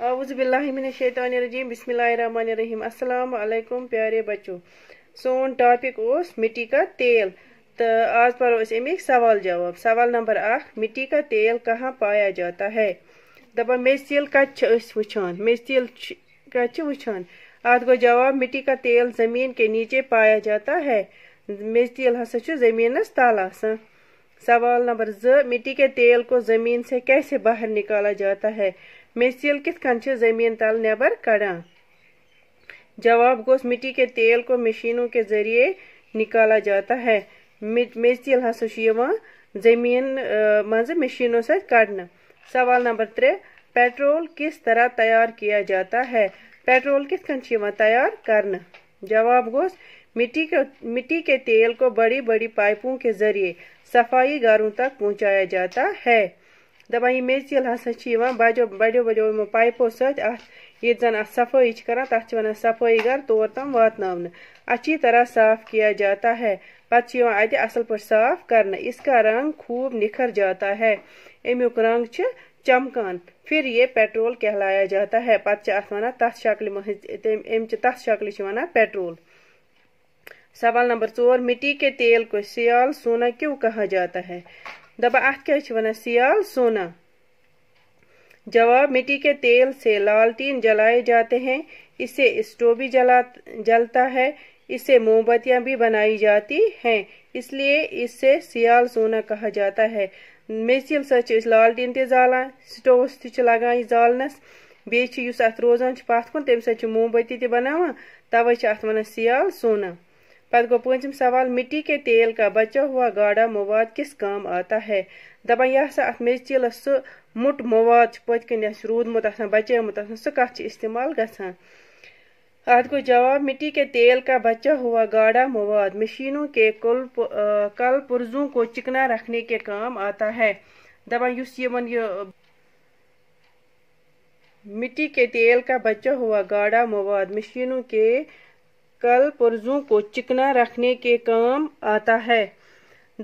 اعوذ باللہ من الشیطان الرجیم بسم اللہ الرحمن الرحیم السلام علیکم پیارے بچوں سون ٹاپک مٹی کا تیل تو آج اس امک سوال جواب سوال نمبر مٹی کا تیل کہاں پایا جاتا ہے دبا میز تیل اس وچھان میز تیل آج ات جواب مٹی کا تیل زمین کے نیچے پایا جاتا ہے میز تیل زمین زمینس تل سا سوال نمبر مٹی کے تیل کو زمین سے کیسے باہر نکالا جاتا ہے می تیل کتن زمین تل نبر کڑا جواب گوس مٹی کے تیل کو مشینوں کے ذریعے نکالا جاتا ہے مز تیل ہسا زمین مشینوں سے کڑنا سوال نمبر ترے پیٹرول کس طرح تیار کیا جاتا ہے پیٹرول کت کن تیار کرنا جواب گوس مٹی مٹی کے تیل کو بڑی بڑی پائپوں کے ذریعے صفائی گاروں تک پہنچایا جاتا ہے دپان یہِ میٚژ تیٖل ہسا چھِ یِوان بَجو بَڑیو بَڑیو یِمو پایپو سۭتۍ اَتھ ییٚتہِ زَن اَتھ صفٲیی چھِ کران تَتھ چھِ وَنان صفٲیی گَر تور تام واتناونہٕ اچھی طرح صاف کیا جاتا ہے پَتہٕ چھِ یِوان اَتہِ اَصٕل پٲٹھۍ صاف کرنہٕ اس کا رنٛگ خوٗب نِکھر جاتا ہے اَمیُک رنٛگ چھُ چمکان پھر یہِ پیٹرول کہلایا جاتا ہے پَتہٕ چھِ اَتھ وَنان تَتھ شکلہِ منٛز أمۍ چھِ تَتھ شکلہِ چھِ وَنان پیٹرول سوال نمبر ژور مِٹی کے تیل کو سیال سونا کیوں کہا جاتا ہے دپان ات وا سیال سونا جواب مٹی کے تیل سے لالٹین جلائے جاتے ہیں سے اسٹو بھی جلتا ہے اسے بتیاں بھی بنائی جاتی ہیں اس لیے اس سے سیال سونا کہا جاتا ہے سچ لالٹین تہ زالان سٹوس تہ لگان یہ زالنس بیس ات روزان کن تمہ موم بتی تہ بناان توے ات ونان سیال سونا پتہ گو پونچم سوال مٹی کے تیل کا بچا ہوا گاڑا مواد کس کام آتا ہے دپان یہ سا ات میز چیلس سہ مٹ مواد پت کن رودمت بچا استعمال گا ات گو جواب مٹی کے تیل کا بچا ہوا گاڑا مواد مشینوں کے کل پرزوں کو چکنا رکھنے کے کام آتا ہے دپان اس مٹی کے تیل کا بچا ہوا گاڑا مواد مشینوں کے کل پرزوں کو چکنا رکھنے کے کام آتا ہے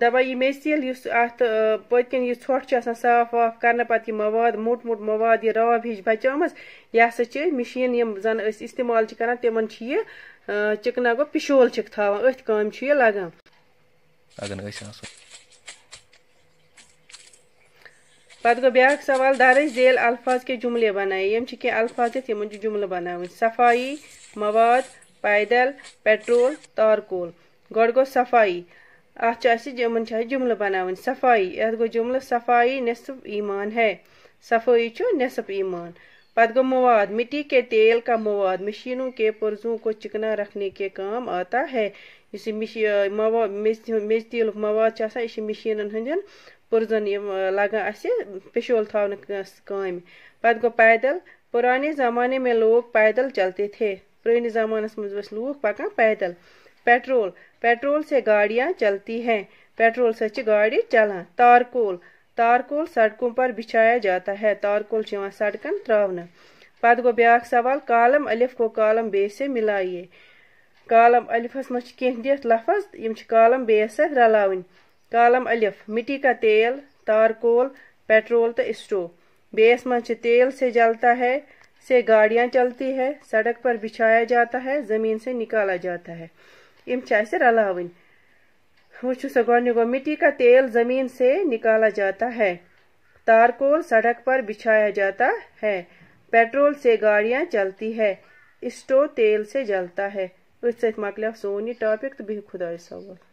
دبا یہ میس اتھ پت ٹھان صاف واف کرنے پتہ یہ مواد موٹ موٹ مواد یہ رب ہش بچی یہ ہسا مشین یم زن اس استعمال تمن یہ چکنا گو پشول تھا ات کام یہ لگان پتہ گو بیاکھ سوال درج ذیل الفاظ کے جملے بنائے یم کی الفاظ دن جملہ بنائی صفائی مواد پیدل پیٹرول تارکول اَسہِ گو صفائی اَسہِ جُملہٕ بنا صفائی ات گو جُملہٕ صفائی نصف ایمان ہے صفائی نصف ایمان پہ گو مواد مٹی کے تیل کا مواد مشینوں کے پرزوں کو چکنا رکھنے کے آتا ہے اس مشی موا تیٖلُک مواد آنا یہ مشینن ہند پگان اشول تانک کامہِ پَتہٕ گو پیدل پرانے زمانے میں لوگ پیدل چلتے تھے زمانس مز لوگ پکان پیدل پیٹرول پیٹرول سے گاڑیاں چلتی ہیں پیٹرول سے چھ گاڑی چلان تارکول تارکول سڑکوں پر بچھایا جاتا ہے تارکول سڑکن ترہنہ پتہ گو بیا سوال کالم الف کو کالم سے ملائیے کالم الفس مہر کی دفظ ہم کالم بیس ست رل کالم الف مٹی کا تیل تارکول پیٹرول تو اسٹو تیل سے جلتا ہے سے گاڑیاں چلتی ہے سڑک پر بچھایا جاتا ہے زمین سے نکالا جاتا ہے ام رلاوین رلین ہو چھنی گو مٹی کا تیل زمین سے نکالا جاتا ہے تارکول سڑک پر بچھایا جاتا ہے پیٹرول سے گاڑیاں چلتی ہے اسٹو تیل سے جلتا ہے اس سے مکلی سون یہ ٹاپک تو بھی خدا سوال